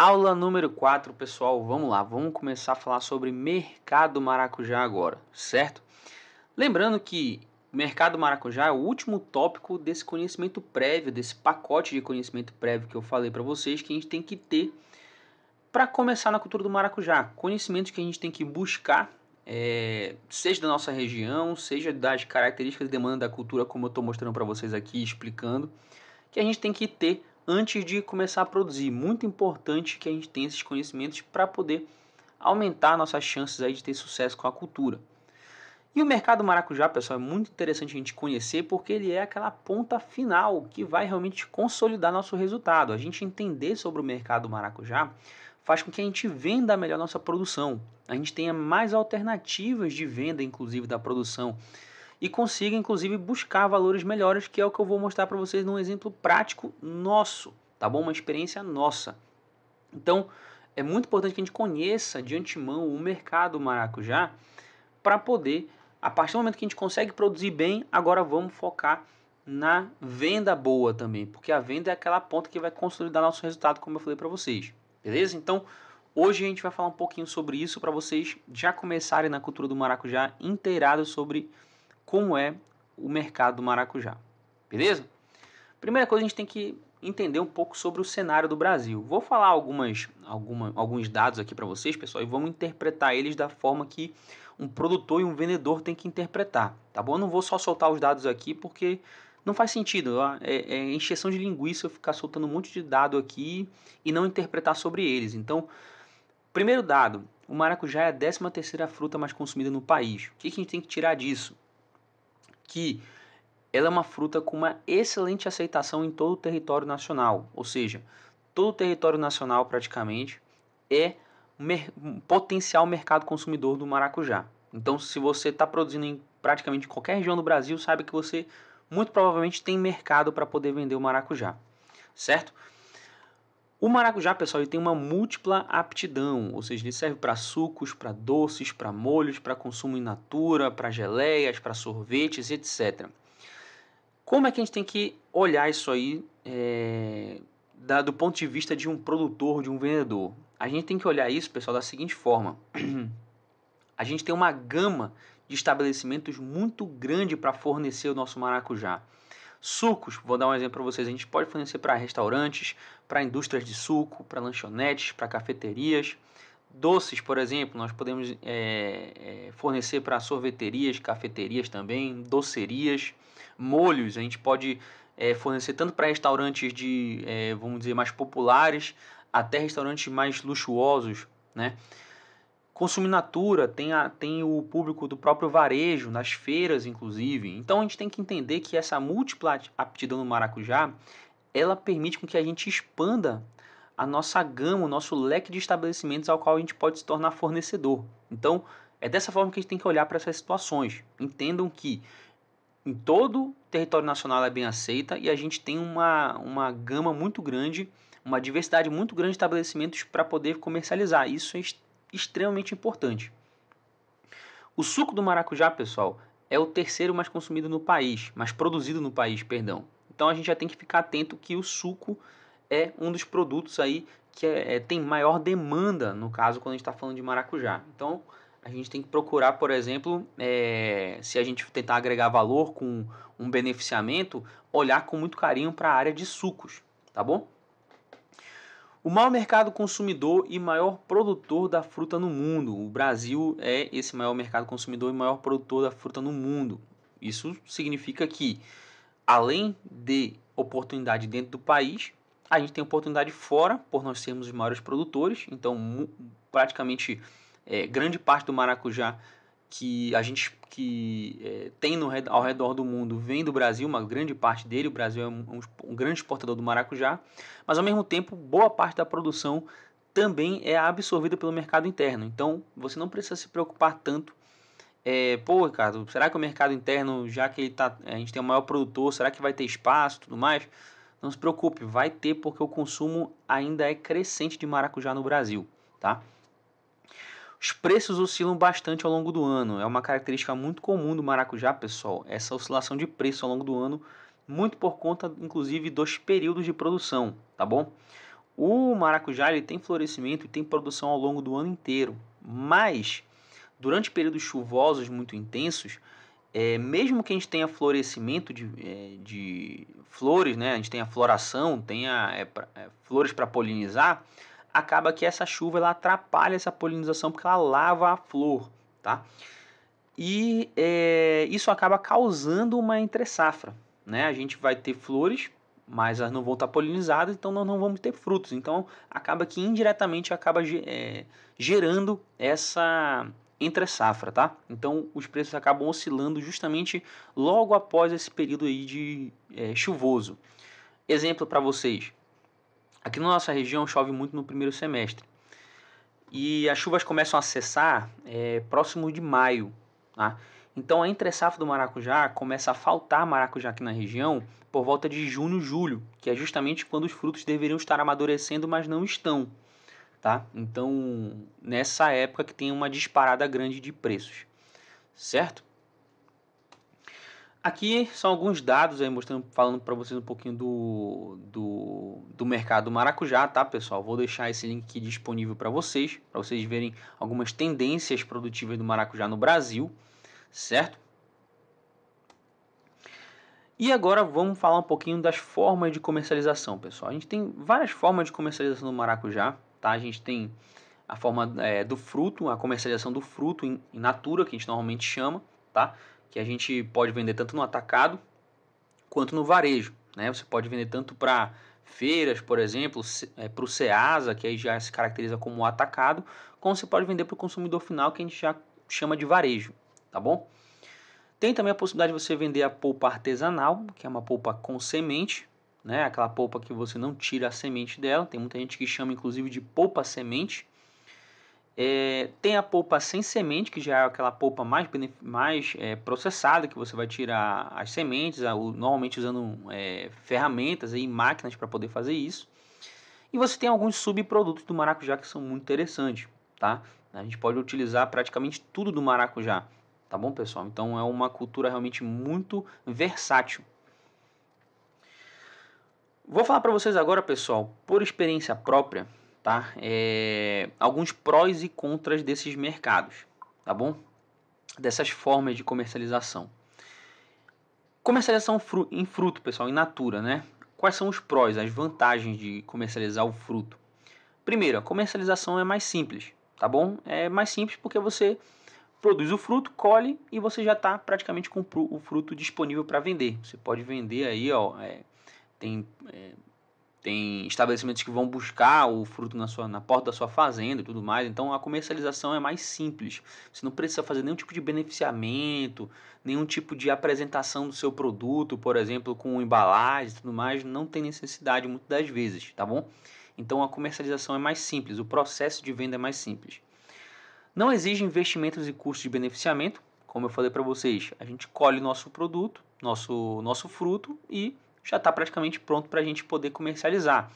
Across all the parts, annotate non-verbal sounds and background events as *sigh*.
Aula número 4, pessoal, vamos lá, vamos começar a falar sobre mercado maracujá agora, certo? Lembrando que mercado maracujá é o último tópico desse conhecimento prévio, desse pacote de conhecimento prévio que eu falei para vocês que a gente tem que ter para começar na cultura do maracujá. Conhecimento que a gente tem que buscar, é, seja da nossa região, seja das características e demandas da cultura, como eu estou mostrando para vocês aqui, explicando, que a gente tem que ter antes de começar a produzir. Muito importante que a gente tenha esses conhecimentos para poder aumentar nossas chances aí de ter sucesso com a cultura. E o mercado maracujá, pessoal, é muito interessante a gente conhecer porque ele é aquela ponta final que vai realmente consolidar nosso resultado. A gente entender sobre o mercado maracujá faz com que a gente venda melhor nossa produção. A gente tenha mais alternativas de venda, inclusive da produção e consiga, inclusive, buscar valores melhores, que é o que eu vou mostrar para vocês num exemplo prático nosso, tá bom? Uma experiência nossa. Então, é muito importante que a gente conheça de antemão o mercado maracujá para poder, a partir do momento que a gente consegue produzir bem, agora vamos focar na venda boa também, porque a venda é aquela ponta que vai consolidar nosso resultado, como eu falei para vocês, beleza? Então, hoje a gente vai falar um pouquinho sobre isso para vocês já começarem na cultura do maracujá inteirados sobre como é o mercado do maracujá. Beleza? Primeira coisa, a gente tem que entender um pouco sobre o cenário do Brasil. Vou falar algumas, alguma, alguns dados aqui para vocês, pessoal, e vamos interpretar eles da forma que um produtor e um vendedor tem que interpretar, tá bom? Eu não vou só soltar os dados aqui porque não faz sentido, tá? é, é encheção de linguiça eu ficar soltando um monte de dado aqui e não interpretar sobre eles. Então, primeiro dado, o maracujá é a 13ª fruta mais consumida no país. O que, que a gente tem que tirar disso? que ela é uma fruta com uma excelente aceitação em todo o território nacional, ou seja, todo o território nacional praticamente é mer potencial mercado consumidor do maracujá. Então, se você está produzindo em praticamente qualquer região do Brasil, saiba que você muito provavelmente tem mercado para poder vender o maracujá, certo? O maracujá, pessoal, ele tem uma múltipla aptidão, ou seja, ele serve para sucos, para doces, para molhos, para consumo in natura, para geleias, para sorvetes, etc. Como é que a gente tem que olhar isso aí é, da, do ponto de vista de um produtor, de um vendedor? A gente tem que olhar isso, pessoal, da seguinte forma: *clears throat* a gente tem uma gama de estabelecimentos muito grande para fornecer o nosso maracujá. Sucos, vou dar um exemplo para vocês, a gente pode fornecer para restaurantes, para indústrias de suco, para lanchonetes, para cafeterias. Doces, por exemplo, nós podemos é, é fornecer para sorveterias, cafeterias também, docerias, molhos, a gente pode é, fornecer tanto para restaurantes de, é, vamos dizer, mais populares, até restaurantes mais luxuosos, né? Consumo natura, tem, a, tem o público do próprio varejo, nas feiras inclusive. Então a gente tem que entender que essa múltipla aptidão do maracujá, ela permite com que a gente expanda a nossa gama, o nosso leque de estabelecimentos ao qual a gente pode se tornar fornecedor. Então, é dessa forma que a gente tem que olhar para essas situações. Entendam que em todo o território nacional ela é bem aceita e a gente tem uma, uma gama muito grande, uma diversidade muito grande de estabelecimentos para poder comercializar. Isso é est extremamente importante. O suco do maracujá, pessoal, é o terceiro mais consumido no país, mais produzido no país, perdão. Então a gente já tem que ficar atento que o suco é um dos produtos aí que é, é, tem maior demanda, no caso, quando a gente está falando de maracujá. Então, a gente tem que procurar, por exemplo, é, se a gente tentar agregar valor com um beneficiamento, olhar com muito carinho para a área de sucos, tá bom? O maior mercado consumidor e maior produtor da fruta no mundo. O Brasil é esse maior mercado consumidor e maior produtor da fruta no mundo. Isso significa que além de oportunidade dentro do país, a gente tem oportunidade fora, por nós sermos os maiores produtores. Então, praticamente é, grande parte do maracujá que a gente que é, tem no, ao redor do mundo vem do Brasil, uma grande parte dele. O Brasil é um, um, um grande exportador do maracujá, mas ao mesmo tempo, boa parte da produção também é absorvida pelo mercado interno. Então, você não precisa se preocupar tanto é, pô, Ricardo, será que o mercado interno, já que ele tá, a gente tem o maior produtor, será que vai ter espaço e tudo mais? Não se preocupe, vai ter porque o consumo ainda é crescente de maracujá no Brasil, tá? Os preços oscilam bastante ao longo do ano, é uma característica muito comum do maracujá, pessoal, essa oscilação de preço ao longo do ano, muito por conta, inclusive, dos períodos de produção, tá bom? O maracujá ele tem florescimento e tem produção ao longo do ano inteiro, mas durante períodos chuvosos muito intensos, é, mesmo que a gente tenha florescimento de, é, de flores, né, a gente tenha floração, tenha é, pra, é, flores para polinizar, acaba que essa chuva ela atrapalha essa polinização porque ela lava a flor, tá? E é, isso acaba causando uma entre safra, né? A gente vai ter flores, mas elas não vão estar polinizadas, então nós não vamos ter frutos. Então acaba que indiretamente acaba gerando essa entre safra, tá? Então os preços acabam oscilando justamente logo após esse período aí de é, chuvoso. Exemplo para vocês: aqui na nossa região chove muito no primeiro semestre e as chuvas começam a cessar é, próximo de maio, tá? Então a entre safra do maracujá começa a faltar maracujá aqui na região por volta de junho, julho, que é justamente quando os frutos deveriam estar amadurecendo, mas não estão tá? Então, nessa época que tem uma disparada grande de preços, certo? Aqui são alguns dados aí mostrando, falando para vocês um pouquinho do, do, do mercado maracujá, tá, pessoal? Vou deixar esse link aqui disponível para vocês, para vocês verem algumas tendências produtivas do maracujá no Brasil, certo? E agora vamos falar um pouquinho das formas de comercialização, pessoal. A gente tem várias formas de comercialização do maracujá, Tá? A gente tem a forma é, do fruto, a comercialização do fruto em, natura, que a gente normalmente chama, tá? que a gente pode vender tanto no atacado quanto no varejo. Né? Você pode vender tanto para feiras, por exemplo, é, para o Ceasa, que aí já se caracteriza como atacado, como você pode vender para o consumidor final, que a gente já chama de varejo, tá bom? Tem também a possibilidade de você vender a polpa artesanal, que é uma polpa com semente, né? Aquela polpa que você não tira a semente dela. Tem muita gente que chama inclusive de polpa semente. É, tem a polpa sem semente, que já é aquela polpa mais, mais é, processada, que você vai tirar as sementes, normalmente usando é, ferramentas e máquinas para poder fazer isso. E você tem alguns subprodutos do maracujá que são muito interessantes, tá? A gente pode utilizar praticamente tudo do maracujá, tá bom, pessoal? Então é uma cultura realmente muito versátil. Vou falar para vocês agora, pessoal, por experiência própria, tá? É, alguns prós e contras desses mercados, tá bom? Dessas formas de comercialização. Comercialização fru em fruto, pessoal, em natura, né? Quais são os prós, as vantagens de comercializar o fruto? Primeiro, a comercialização é mais simples, tá bom? É mais simples porque você produz o fruto, colhe e você já está praticamente com o fruto disponível para vender. Você pode vender aí, ó. É, tem, é, tem estabelecimentos que vão buscar o fruto na, sua, na porta da sua fazenda e tudo mais. Então a comercialização é mais simples. Você não precisa fazer nenhum tipo de beneficiamento, nenhum tipo de apresentação do seu produto, por exemplo, com embalagem e tudo mais. Não tem necessidade muitas das vezes, tá bom? Então a comercialização é mais simples, o processo de venda é mais simples. Não exige investimentos e custos de beneficiamento, como eu falei para vocês, a gente colhe nosso produto, nosso nosso fruto e já está praticamente pronto para a gente poder comercializar.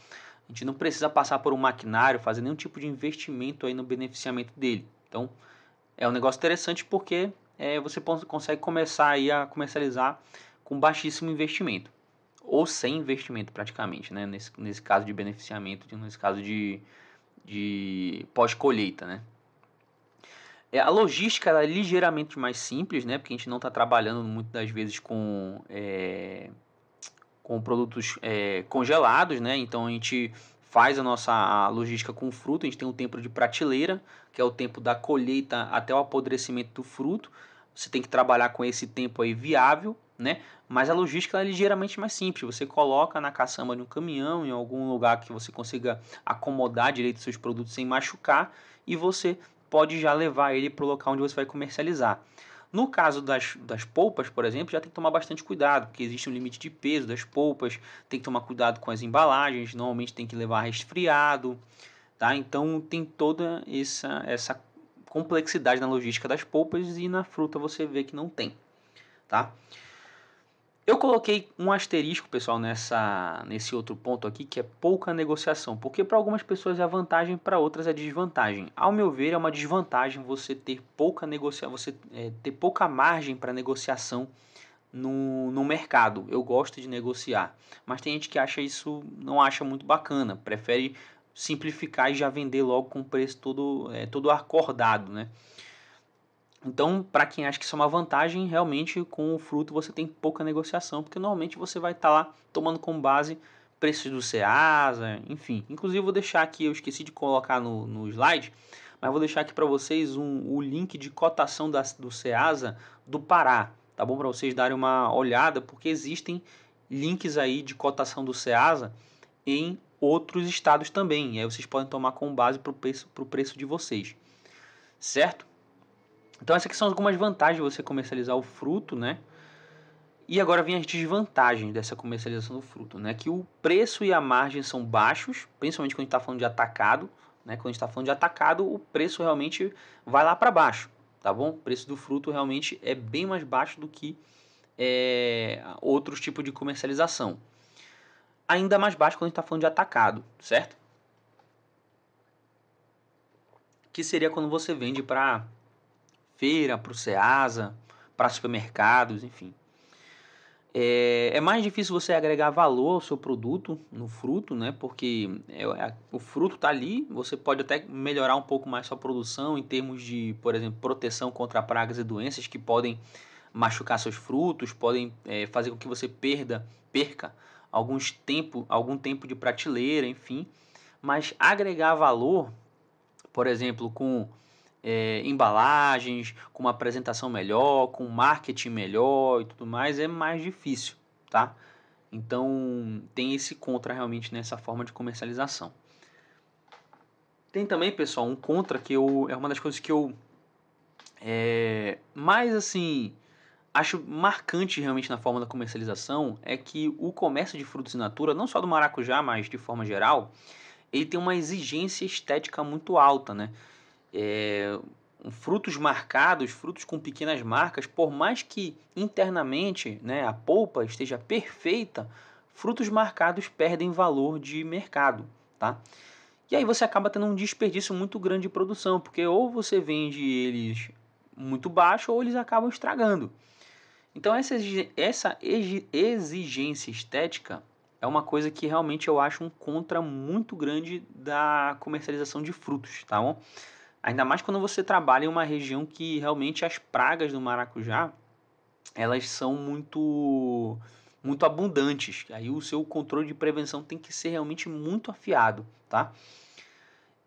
A gente não precisa passar por um maquinário, fazer nenhum tipo de investimento aí no beneficiamento dele. Então, é um negócio interessante porque é, você consegue começar aí a comercializar com baixíssimo investimento ou sem investimento praticamente, né? Nesse, nesse caso de beneficiamento, nesse caso de, de pós-colheita, né? É, a logística é ligeiramente mais simples, né? Porque a gente não está trabalhando muitas das vezes com é, com produtos é, congelados, né? Então a gente faz a nossa logística com fruto. a gente tem um tempo de prateleira, que é o tempo da colheita até o apodrecimento do fruto. Você tem que trabalhar com esse tempo aí viável, né? Mas a logística é ligeiramente mais simples. Você coloca na caçamba de um caminhão, em algum lugar que você consiga acomodar direito seus produtos sem machucar, e você pode já levar ele para o local onde você vai comercializar. No caso das, das polpas, por exemplo, já tem que tomar bastante cuidado, porque existe um limite de peso das polpas, tem que tomar cuidado com as embalagens, normalmente tem que levar resfriado, tá? Então tem toda essa, essa complexidade na logística das polpas e na fruta você vê que não tem, tá? Eu coloquei um asterisco, pessoal, nessa, nesse outro ponto aqui, que é pouca negociação, porque para algumas pessoas é vantagem, para outras é desvantagem. Ao meu ver, é uma desvantagem você ter pouca negociação, você é, ter pouca margem para negociação no, no mercado. Eu gosto de negociar, mas tem gente que acha isso não acha muito bacana, prefere simplificar e já vender logo com o preço todo é, todo acordado, né? Então, para quem acha que isso é uma vantagem, realmente com o fruto você tem pouca negociação, porque normalmente você vai estar tá lá tomando como base preços do Ceasa, enfim. Inclusive, vou deixar aqui, eu esqueci de colocar no, no slide, mas vou deixar aqui para vocês um, o link de cotação da, do Ceasa do Pará, tá bom? Para vocês darem uma olhada, porque existem links aí de cotação do Ceasa em outros estados também. E aí vocês podem tomar como base para o preço, preço de vocês, certo? Então essas aqui são algumas vantagens de você comercializar o fruto, né? E agora vem as desvantagens dessa comercialização do fruto, né? Que o preço e a margem são baixos, principalmente quando a gente está falando de atacado, né? Quando a gente está falando de atacado, o preço realmente vai lá para baixo, tá bom? O preço do fruto realmente é bem mais baixo do que é, outros tipos de comercialização. Ainda mais baixo quando a gente está falando de atacado, certo? Que seria quando você vende para feira, para o SEASA, para supermercados, enfim. É, é, mais difícil você agregar valor ao seu produto no fruto, né? Porque é, é, o fruto está ali, você pode até melhorar um pouco mais sua produção em termos de, por exemplo, proteção contra pragas e doenças que podem machucar seus frutos, podem é, fazer com que você perda, perca alguns tempo, algum tempo de prateleira, enfim. Mas agregar valor, por exemplo, com é, embalagens, com uma apresentação melhor, com marketing melhor e tudo mais, é mais difícil, tá? Então tem esse contra realmente nessa forma de comercialização. Tem também, pessoal, um contra que eu, é uma das coisas que eu é, mais assim acho marcante realmente na forma da comercialização é que o comércio de frutos in natura, não só do maracujá, mas de forma geral, ele tem uma exigência estética muito alta, né? é, frutos marcados, frutos com pequenas marcas, por mais que internamente né, a polpa esteja perfeita, frutos marcados perdem valor de mercado. Tá? E aí você acaba tendo um desperdício muito grande de produção, porque ou você vende eles muito baixo ou eles acabam estragando. Então essa, essa exigência estética é uma coisa que realmente eu acho um contra muito grande da comercialização de frutos, tá bom? Ainda mais quando você trabalha em uma região que realmente as pragas do maracujá elas são muito muito abundantes. Aí o seu controle de prevenção tem que ser realmente muito afiado, tá?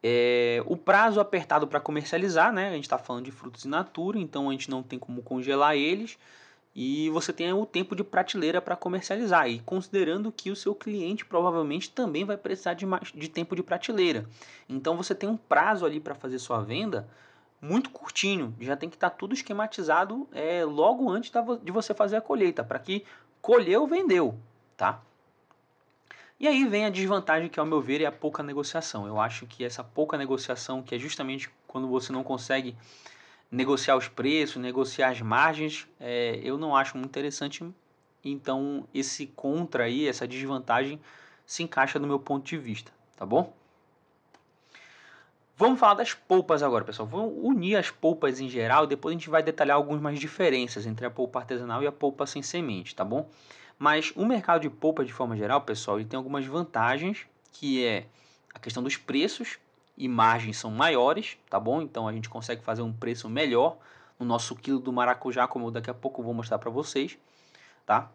É, o prazo apertado para comercializar, né? A gente está falando de frutos in natura, então a gente não tem como congelar eles e você tem o tempo de prateleira para comercializar. E considerando que o seu cliente provavelmente também vai precisar de, mais, de tempo de prateleira. Então você tem um prazo ali para fazer sua venda muito curtinho. Já tem que estar tá tudo esquematizado é, logo antes da, de você fazer a colheita, para que colheu, vendeu, tá? E aí vem a desvantagem que, ao meu ver, é a pouca negociação. Eu acho que essa pouca negociação, que é justamente quando você não consegue negociar os preços, negociar as margens, é, eu não acho muito interessante. Então, esse contra aí, essa desvantagem, se encaixa no meu ponto de vista, tá bom? Vamos falar das polpas agora, pessoal. Vamos unir as polpas em geral e depois a gente vai detalhar algumas diferenças entre a polpa artesanal e a polpa sem semente, tá bom? Mas o mercado de polpa, de forma geral, pessoal, ele tem algumas vantagens, que é a questão dos preços, e margens são maiores, tá bom? Então a gente consegue fazer um preço melhor no nosso quilo do maracujá, como eu daqui a pouco vou mostrar para vocês, tá?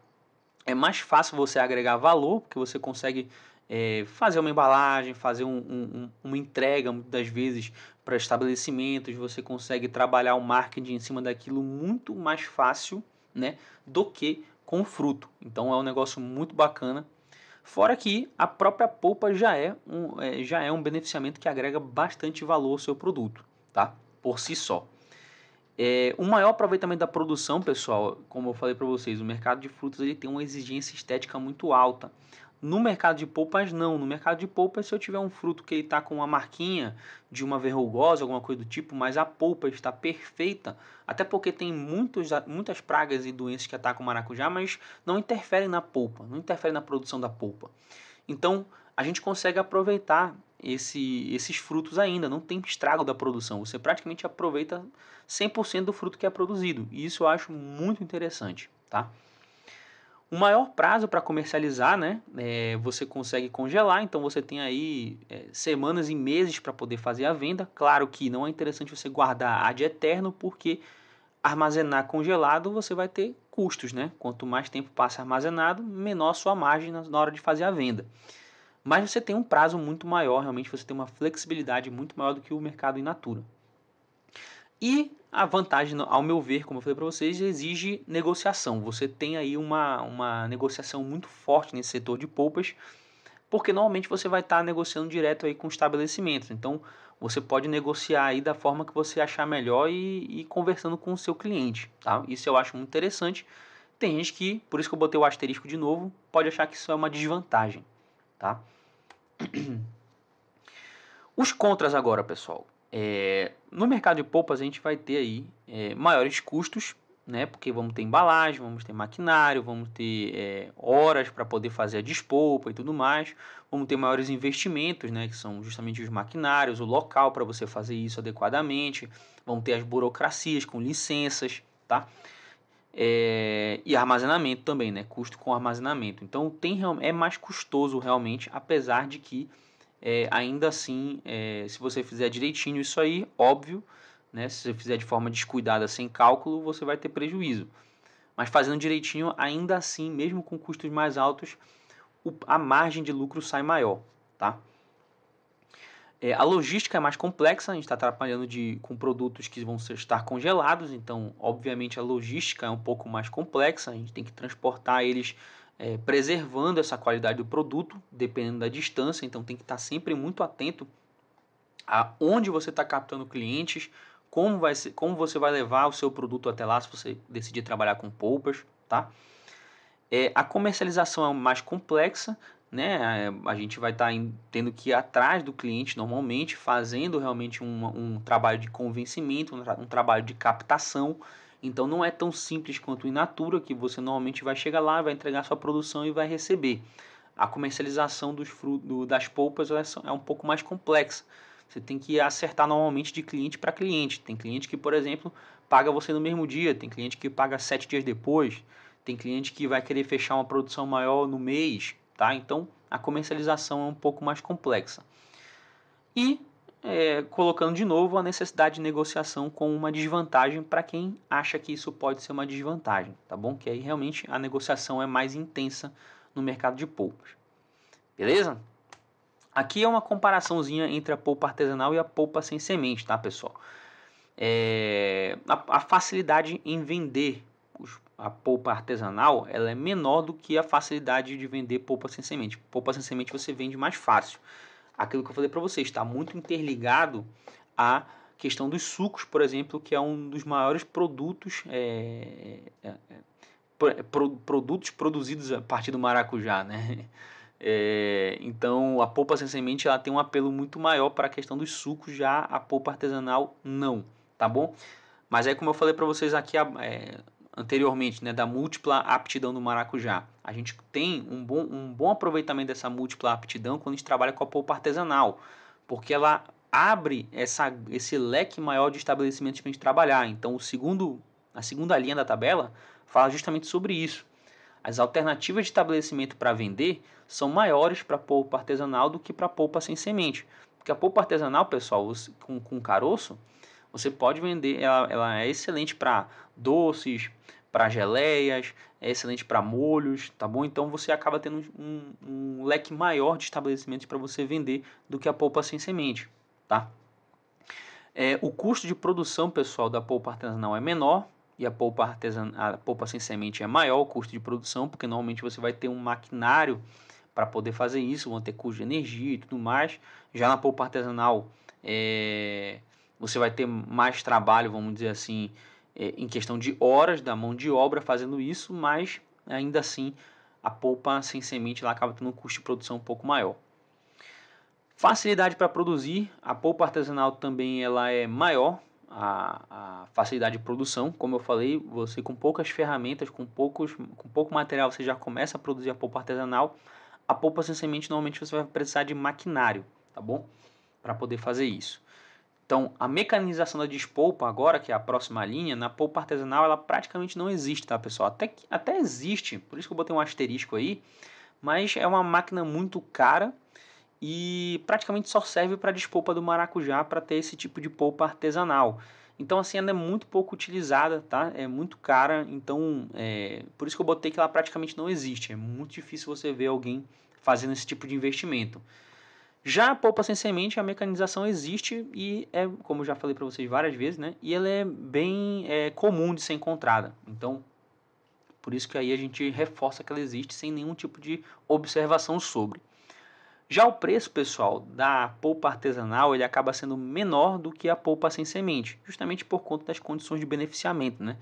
É mais fácil você agregar valor, porque você consegue é, fazer uma embalagem, fazer um, um, uma entrega, muitas vezes, para estabelecimentos, você consegue trabalhar o marketing em cima daquilo muito mais fácil, né? Do que com fruto. Então é um negócio muito bacana Fora que a própria polpa já é um, é, já é um beneficiamento que agrega bastante valor ao seu produto, tá? Por si só. É, o maior aproveitamento da produção, pessoal, como eu falei para vocês, o mercado de frutas ele tem uma exigência estética muito alta. No mercado de polpas, não. No mercado de polpas, se eu tiver um fruto que ele está com uma marquinha de uma verrugosa, alguma coisa do tipo, mas a polpa está perfeita, até porque tem muitos, muitas pragas e doenças que atacam o maracujá, mas não interferem na polpa, não interferem na produção da polpa. Então, a gente consegue aproveitar esse, esses frutos ainda, não tem estrago da produção. Você praticamente aproveita 100% do fruto que é produzido. E isso eu acho muito interessante, tá? um maior prazo para comercializar, né? É, você consegue congelar, então você tem aí é, semanas e meses para poder fazer a venda. Claro que não é interessante você guardar ad eterno, porque armazenar congelado você vai ter custos, né? Quanto mais tempo passa armazenado, menor a sua margem na hora de fazer a venda. Mas você tem um prazo muito maior, realmente você tem uma flexibilidade muito maior do que o mercado in natura. E a vantagem, ao meu ver, como eu falei para vocês, exige negociação. Você tem aí uma, uma negociação muito forte nesse setor de polpas, porque normalmente você vai estar tá negociando direto aí com estabelecimentos. Então, você pode negociar aí da forma que você achar melhor e, e conversando com o seu cliente. Tá? Isso eu acho muito interessante. Tem gente que, por isso que eu botei o asterisco de novo, pode achar que isso é uma desvantagem. Tá? *clears throat* Os contras agora, pessoal. É, no mercado de poupas a gente vai ter aí é, maiores custos, né? Porque vamos ter embalagem, vamos ter maquinário, vamos ter é, horas para poder fazer a despolpa e tudo mais. Vamos ter maiores investimentos, né? Que são justamente os maquinários, o local para você fazer isso adequadamente. Vão ter as burocracias com licenças, tá? É, e armazenamento também, né? Custo com armazenamento. Então tem, é mais custoso realmente, apesar de que é, ainda assim, é, se você fizer direitinho isso aí, óbvio, né? Se você fizer de forma descuidada, sem cálculo, você vai ter prejuízo. Mas fazendo direitinho, ainda assim, mesmo com custos mais altos, o, a margem de lucro sai maior, tá? É, a logística é mais complexa, a gente está trabalhando de, com produtos que vão ser, estar congelados, então, obviamente, a logística é um pouco mais complexa, a gente tem que transportar eles é, preservando essa qualidade do produto, dependendo da distância. Então tem que estar sempre muito atento a onde você está captando clientes, como, vai ser, como você vai levar o seu produto até lá se você decidir trabalhar com poupas, tá? É, a comercialização é mais complexa, né? É, a gente vai estar tá tendo que ir atrás do cliente normalmente, fazendo realmente um, um trabalho de convencimento, um, tra um trabalho de captação, então não é tão simples quanto in natura, que você normalmente vai chegar lá, vai entregar sua produção e vai receber. A comercialização dos do, das polpas é, é um pouco mais complexa. Você tem que acertar normalmente de cliente para cliente. Tem cliente que, por exemplo, paga você no mesmo dia, tem cliente que paga sete dias depois, tem cliente que vai querer fechar uma produção maior no mês, tá? Então a comercialização é um pouco mais complexa. E é, colocando de novo a necessidade de negociação como uma desvantagem para quem acha que isso pode ser uma desvantagem, tá bom? Que aí realmente a negociação é mais intensa no mercado de poupas. Beleza? Aqui é uma comparaçãozinha entre a polpa artesanal e a polpa sem semente, tá, pessoal? É, a, a, facilidade em vender a polpa artesanal ela é menor do que a facilidade de vender polpa sem semente. Polpa sem semente você vende mais fácil aquilo que eu falei para vocês, está muito interligado à questão dos sucos, por exemplo, que é um dos maiores produtos é, é, é, é pro, produtos produzidos a partir do maracujá, né? *laughs* É, então a polpa sem semente ela tem um apelo muito maior para a questão dos sucos, já a polpa artesanal não, tá bom? Mas é como eu falei para vocês aqui, é, anteriormente, né, da múltipla aptidão do maracujá. A gente tem um bom, um bom aproveitamento dessa múltipla aptidão quando a gente trabalha com a polpa artesanal, porque ela abre essa, esse leque maior de estabelecimentos para a gente trabalhar. Então, o segundo, a segunda linha da tabela fala justamente sobre isso. As alternativas de estabelecimento para vender são maiores para polpa artesanal do que para polpa sem semente. Porque a polpa artesanal, pessoal, com, com caroço, você pode vender, ela, ela é excelente para doces, para geleias, é excelente para molhos, tá bom? Então você acaba tendo um, um leque maior de estabelecimentos para você vender do que a polpa sem semente, tá? É, o custo de produção, pessoal, da polpa artesanal é menor e a polpa, artesan... a polpa sem semente é maior o custo de produção, porque normalmente você vai ter um maquinário para poder fazer isso, vão ter custo de energia e tudo mais. Já na polpa artesanal, é você vai ter mais trabalho, vamos dizer assim, é, em questão de horas da mão de obra fazendo isso, mas ainda assim a polpa sem semente lá acaba tendo um custo de produção um pouco maior. Facilidade para produzir, a polpa artesanal também ela é maior, a, a, facilidade de produção, como eu falei, você com poucas ferramentas, com, poucos, com pouco material, você já começa a produzir a polpa artesanal. A polpa sem semente normalmente você vai precisar de maquinário, tá bom? Para poder fazer isso. Então, a mecanização da despolpa agora, que é a próxima linha, na polpa artesanal ela praticamente não existe, tá, pessoal? Até, até existe, por isso que eu botei um asterisco aí, mas é uma máquina muito cara e praticamente só serve para despolpa do maracujá para ter esse tipo de polpa artesanal. Então, assim, ela é muito pouco utilizada, tá? É muito cara, então é... por isso que eu botei que ela praticamente não existe. É muito difícil você ver alguém fazendo esse tipo de investimento. Já a polpa sem semente, a mecanização existe e é, como já falei para vocês várias vezes, né? E ela é bem é, comum de ser encontrada. Então, por isso que aí a gente reforça que ela existe sem nenhum tipo de observação sobre. Já o preço, pessoal, da polpa artesanal, ele acaba sendo menor do que a polpa sem semente, justamente por conta das condições de beneficiamento, né?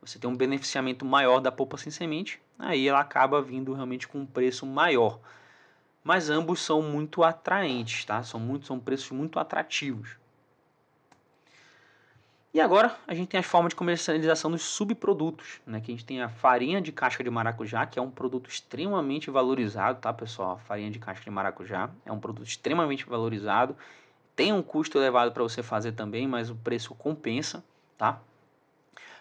Você tem um beneficiamento maior da polpa sem semente, aí ela acaba vindo realmente com um preço maior mas ambos são muito atraentes, tá? São muito, são preços muito atrativos. E agora a gente tem as formas de comercialização dos subprodutos, né? Que a gente tem a farinha de casca de maracujá, que é um produto extremamente valorizado, tá, pessoal? A farinha de casca de maracujá é um produto extremamente valorizado. Tem um custo elevado para você fazer também, mas o preço compensa, tá?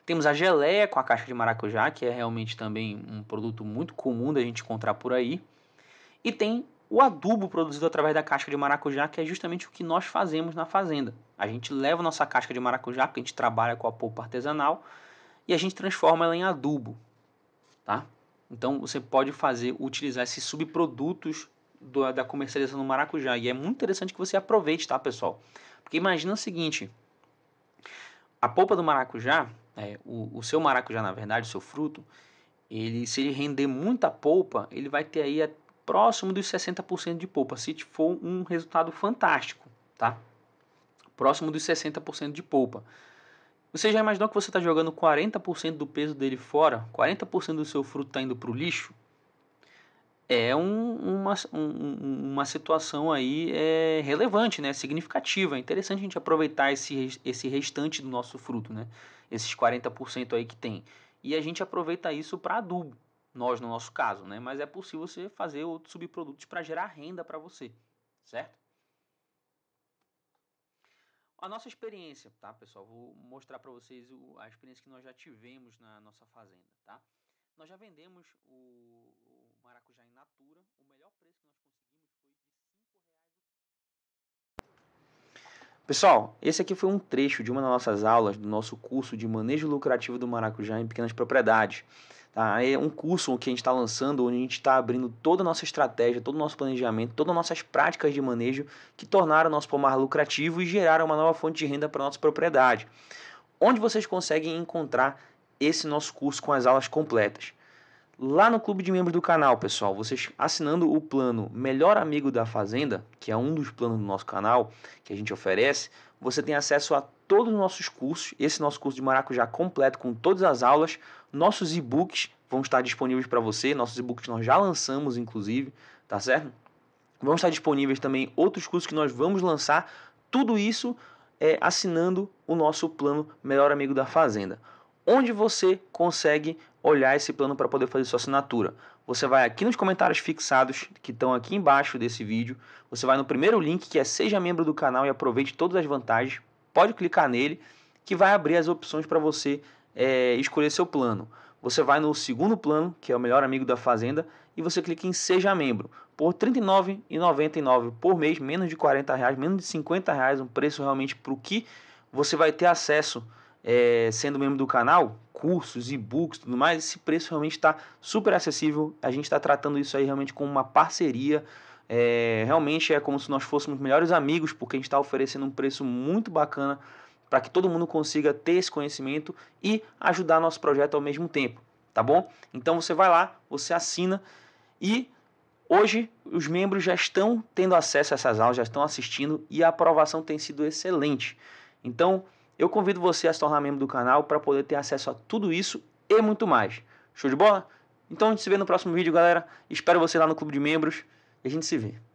Temos a geleia com a casca de maracujá, que é realmente também um produto muito comum da gente encontrar por aí. E tem o adubo produzido através da casca de maracujá, que é justamente o que nós fazemos na fazenda. A gente leva nossa casca de maracujá, porque a gente trabalha com a polpa artesanal, e a gente transforma ela em adubo, tá? Então você pode fazer, utilizar esses subprodutos do, da comercialização do maracujá. E é muito interessante que você aproveite, tá, pessoal? Porque imagina o seguinte: a polpa do maracujá, é, o, o seu maracujá, na verdade, o seu fruto, ele se ele render muita polpa, ele vai ter aí próximo dos 60% de polpa, se for um resultado fantástico, tá? Próximo dos 60% de polpa. Você já imaginou que você está jogando 40% do peso dele fora? 40% do seu fruto está indo para o lixo? É um, uma, um, uma situação aí é, relevante, né? significativa. É interessante a gente aproveitar esse, esse restante do nosso fruto, né? esses 40% aí que tem. E a gente aproveita isso para adubo nós no nosso caso, né? Mas é possível você fazer outros subprodutos para gerar renda para você, certo? A nossa experiência, tá, pessoal? Vou mostrar para vocês a experiência que nós já tivemos na nossa fazenda, tá? Nós já vendemos o, maracujá em natura, o melhor preço que nós conseguimos foi de Pessoal, esse aqui foi um trecho de uma das nossas aulas do nosso curso de manejo lucrativo do maracujá em pequenas propriedades. Tá? É um curso que a gente está lançando, onde a gente está abrindo toda a nossa estratégia, todo o nosso planejamento, todas as nossas práticas de manejo que tornaram o nosso pomar lucrativo e geraram uma nova fonte de renda para a nossa propriedade. Onde vocês conseguem encontrar esse nosso curso com as aulas completas? lá no clube de membros do canal, pessoal, vocês assinando o plano Melhor Amigo da Fazenda, que é um dos planos do nosso canal que a gente oferece, você tem acesso a todos os nossos cursos, esse nosso curso de maracujá completo com todas as aulas, nossos e-books vão estar disponíveis para você, nossos e-books nós já lançamos inclusive, tá certo? Vão estar disponíveis também outros cursos que nós vamos lançar, tudo isso é, assinando o nosso plano Melhor Amigo da Fazenda onde você consegue olhar esse plano para poder fazer sua assinatura. Você vai aqui nos comentários fixados que estão aqui embaixo desse vídeo. Você vai no primeiro link que é Seja Membro do canal e aproveite todas as vantagens. Pode clicar nele que vai abrir as opções para você é, escolher seu plano. Você vai no segundo plano, que é o melhor amigo da Fazenda, e você clica em Seja Membro. Por R$ 39,99 por mês, menos de R$ reais, menos de R$ reais, um preço realmente para o que você vai ter acesso é, sendo membro do canal, cursos, e-books, tudo mais, esse preço realmente está super acessível. A gente está tratando isso aí realmente como uma parceria. É, realmente é como se nós fôssemos melhores amigos, porque a gente está oferecendo um preço muito bacana para que todo mundo consiga ter esse conhecimento e ajudar nosso projeto ao mesmo tempo, tá bom? Então você vai lá, você assina e hoje os membros já estão tendo acesso a essas aulas, já estão assistindo e a aprovação tem sido excelente. Então eu convido você a se tornar membro do canal para poder ter acesso a tudo isso e muito mais. Show de bola? Então a gente se vê no próximo vídeo, galera. Espero você lá no clube de membros e a gente se vê.